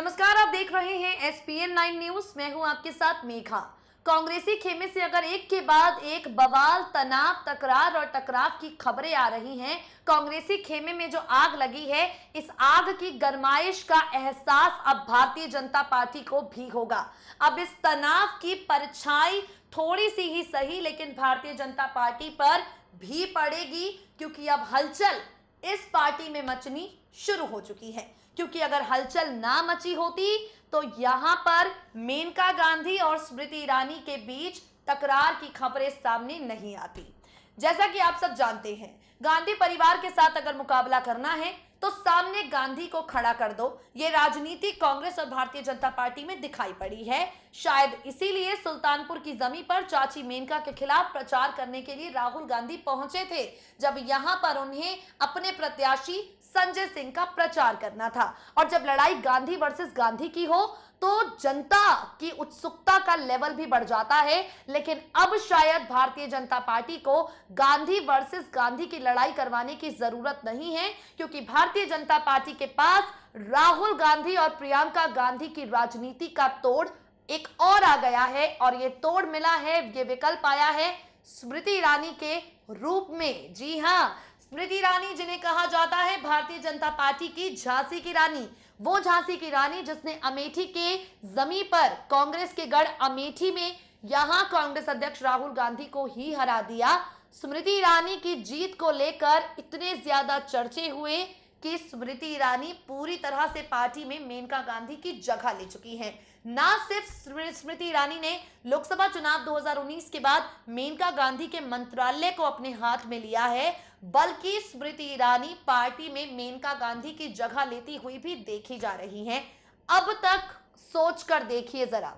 नमस्कार आप देख रहे हैं S P N nine news मैं हूं आपके साथ मेघा कांग्रेसी खेमे से अगर एक के बाद एक बवाल तनाव तकरार और टकराव की खबरें आ रही हैं कांग्रेसी खेमे में जो आग लगी है इस आग की गरमाइश का एहसास अब भारतीय जनता पार्टी को भी होगा अब इस तनाव की परछाई थोड़ी सी ही सही लेकिन भारतीय जनता पार्टी पर भी पड़ेगी क्योंकि अब हलचल इस पार्टी में मचनी शुरू हो चुकी है क्योंकि अगर हलचल ना मची होती तो यहां पर मेनका गांधी और स्मृति ईरानी के बीच तकरार की खबरें सामने नहीं आती जैसा कि आप सब जानते हैं गांधी परिवार के साथ अगर मुकाबला करना है तो सामने गांधी को खड़ा कर दो ये राजनीति कांग्रेस और भारतीय जनता पार्टी में दिखाई पड़ी है शायद इसीलिए सुल्तानपुर की जमी पर चाची मेनका के खिलाफ प्रचार करने के लिए राहुल गांधी पहुंचे थे जब यहां पर उन्हें अपने प्रत्याशी संजय सिंह का प्रचार करना था और जब लड़ाई गांधी वर्सेस गांधी की हो तो जनता की उत्सुकता का लेवल भी बढ़ जाता है लेकिन अब शायद भारतीय जनता पार्टी को गांधी वर्सेस गांधी की लड़ाई करवाने की जरूरत नहीं है क्योंकि भारतीय जनता पार्टी के पास राहुल गांधी और प्रियंका गांधी की राजनीति का तोड़ एक और आ गया है और ये तोड़ मिला है ये विकल्प आया है स्मृति ईरानी के रूप में जी हाँ स्मृति ईरानी जिन्हें कहा जाता है भारतीय जनता पार्टी की झांसी की रानी वो झांसी की रानी जिसने अमेठी के जमी पर कांग्रेस के गढ़ अमेठी में यहां कांग्रेस अध्यक्ष राहुल गांधी को ही हरा दिया स्मृति ईरानी की जीत को लेकर इतने ज्यादा चर्चे हुए कि स्मृति ईरानी पूरी तरह से पार्टी में मेनका गांधी की जगह ले चुकी हैं ना सिर्फ स्मृति ईरानी ने लोकसभा चुनाव 2019 के बाद मेनका गांधी के मंत्रालय को अपने हाथ में लिया है बल्कि स्मृति ईरानी पार्टी में मेनका गांधी की जगह लेती हुई भी देखी जा रही है अब तक सोच कर देखिए जरा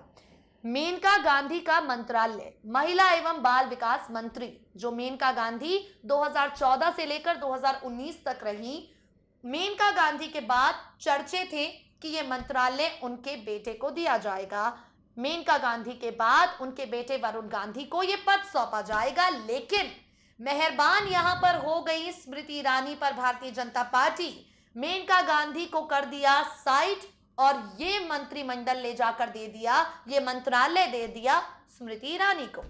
मेनका गांधी का मंत्रालय महिला एवं बाल विकास मंत्री जो मेनका गांधी 2014 से लेकर 2019 तक रही मेनका गांधी के बाद चर्चे थे कि ये मंत्रालय उनके बेटे को दिया जाएगा मेनका गांधी के बाद उनके बेटे वरुण गांधी को ये पद सौंपा जाएगा लेकिन मेहरबान यहां पर हो गई स्मृति ईरानी पर भारतीय जनता पार्टी मेनका गांधी को कर दिया साइट और ये मंत्रिमंडल ले जाकर दे दिया ये मंत्रालय दे दिया स्मृति ईरानी को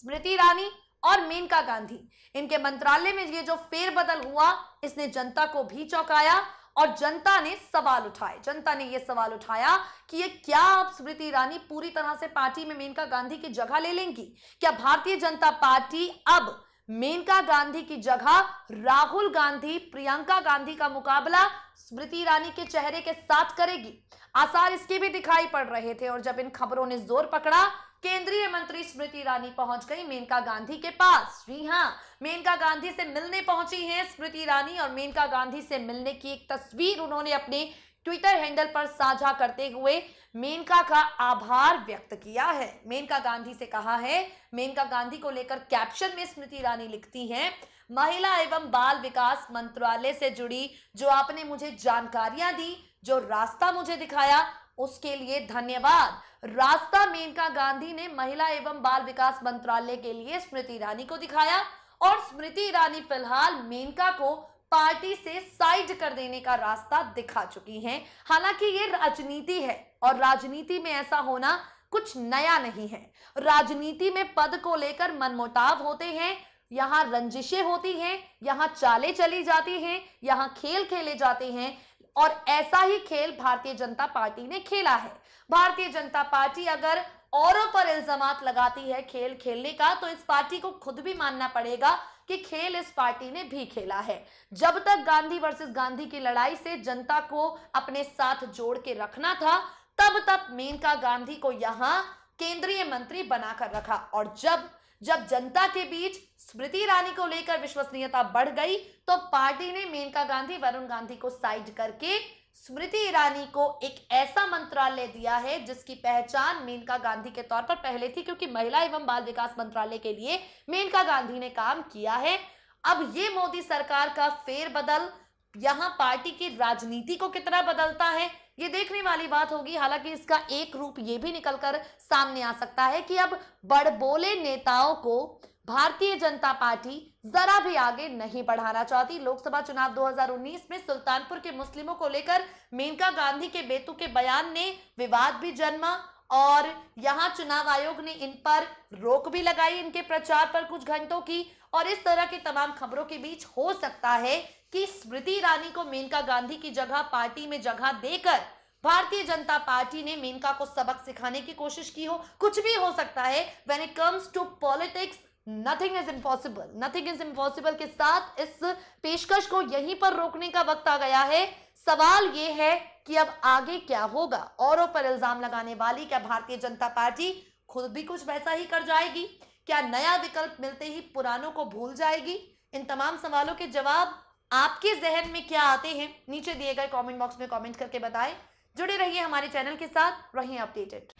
स्मृति ईरानी और मेनका गांधी इनके मंत्रालय में ये जो फेरबदल हुआ इसने जनता को भी चौंकाया और जनता ने सवाल उठाए जनता ने यह सवाल उठाया कि ये क्या अब स्मृति ईरानी पूरी तरह से पार्टी में मेनका गांधी की जगह ले लेंगी क्या भारतीय जनता पार्टी अब मेनका गांधी की जगह राहुल गांधी प्रियंका गांधी का मुकाबला स्मृति ईरानी के चेहरे के साथ करेगी आसार इसके भी दिखाई पड़ रहे थे और जब इन खबरों ने जोर पकड़ा केंद्रीय मंत्री स्मृति ईरानी पहुंच गई मेनका गांधी के पास जी हाँ मेनका गांधी से मिलने पहुंची हैं स्मृति ईरानी और मेनका गांधी से मिलने की एक तस्वीर उन्होंने अपने ट्विटर हैंडल पर साझा करते हुए मेनका का आभार व्यक्त किया है मेनका गांधी से कहा है मेनका गांधी को लेकर कैप्शन में स्मृति ईरानी लिखती है महिला एवं बाल विकास मंत्रालय से जुड़ी जो आपने मुझे जानकारियां दी जो रास्ता मुझे दिखाया उसके लिए धन्यवाद रास्ता मेनका गांधी ने महिला एवं बाल विकास मंत्रालय के लिए स्मृति ईरानी को दिखाया और स्मृति ईरानी फिलहाल मेनका को पार्टी से साइड कर देने का रास्ता दिखा चुकी हैं हालांकि ये राजनीति है और राजनीति में ऐसा होना कुछ नया नहीं है राजनीति में पद को लेकर मनमुटाव होते हैं यहाँ रंजिशें होती हैं यहाँ चाले चली जाती हैं यहाँ खेल खेले जाते हैं और ऐसा ही खेल भारतीय जनता पार्टी ने खेला है भारतीय जनता पार्टी अगर औरों पर इल्जाम लगाती है खेल खेलने का तो इस पार्टी को खुद भी मानना पड़ेगा कि खेल इस पार्टी ने भी खेला है जब तक गांधी वर्सेस गांधी की लड़ाई से जनता को अपने साथ जोड़ के रखना था तब तक मेनका गांधी को यहां केंद्रीय मंत्री बनाकर रखा और जब जब जनता के बीच स्मृति ईरानी को लेकर विश्वसनीयता बढ़ गई तो पार्टी ने मेनका गांधी वरुण गांधी को साइड करके स्मृति ईरानी को एक ऐसा मंत्रालय दिया है जिसकी पहचान मेनका गांधी के तौर पर पहले थी क्योंकि महिला एवं बाल विकास मंत्रालय के लिए मेनका गांधी ने काम किया है अब ये मोदी सरकार का फेरबदल यहां पार्टी की राजनीति को कितना बदलता है ये देखने वाली बात होगी हालांकि इसका एक रूप ये भी निकलकर सामने आ सकता है कि अब बड़बोले नेताओं को भारतीय जनता पार्टी जरा भी आगे नहीं बढ़ाना चाहती लोकसभा चुनाव 2019 में सुल्तानपुर के मुस्लिमों को लेकर मेनका गांधी के बेतु के बयान ने विवाद भी जन्मा और यहां चुनाव आयोग ने इन पर रोक भी लगाई इनके प्रचार पर कुछ घंटों की और इस तरह की तमाम खबरों के बीच हो सकता है कि स्मृति ईरानी को मेनका गांधी की जगह पार्टी में जगह देकर भारतीय जनता पार्टी ने मेनका को सबक सिखाने की कोशिश की हो कुछ भी हो सकता है when it comes to politics nothing is impossible nothing is impossible के साथ इस पेशकश को यहीं पर रोकने का वक्त आ गया है सवाल यह है कि अब आगे क्या होगा औरों पर इल्जाम लगाने वाली क्या भारतीय जनता पार्टी खुद भी कुछ वैसा ही कर जाएगी क्या नया विकल्प मिलते ही पुरानों को भूल जाएगी इन तमाम सवालों के जवाब आपके जहन में क्या आते हैं नीचे दिए गए कमेंट बॉक्स में कमेंट करके बताएं जुड़े रहिए हमारे चैनल के साथ रहिए अपडेटेड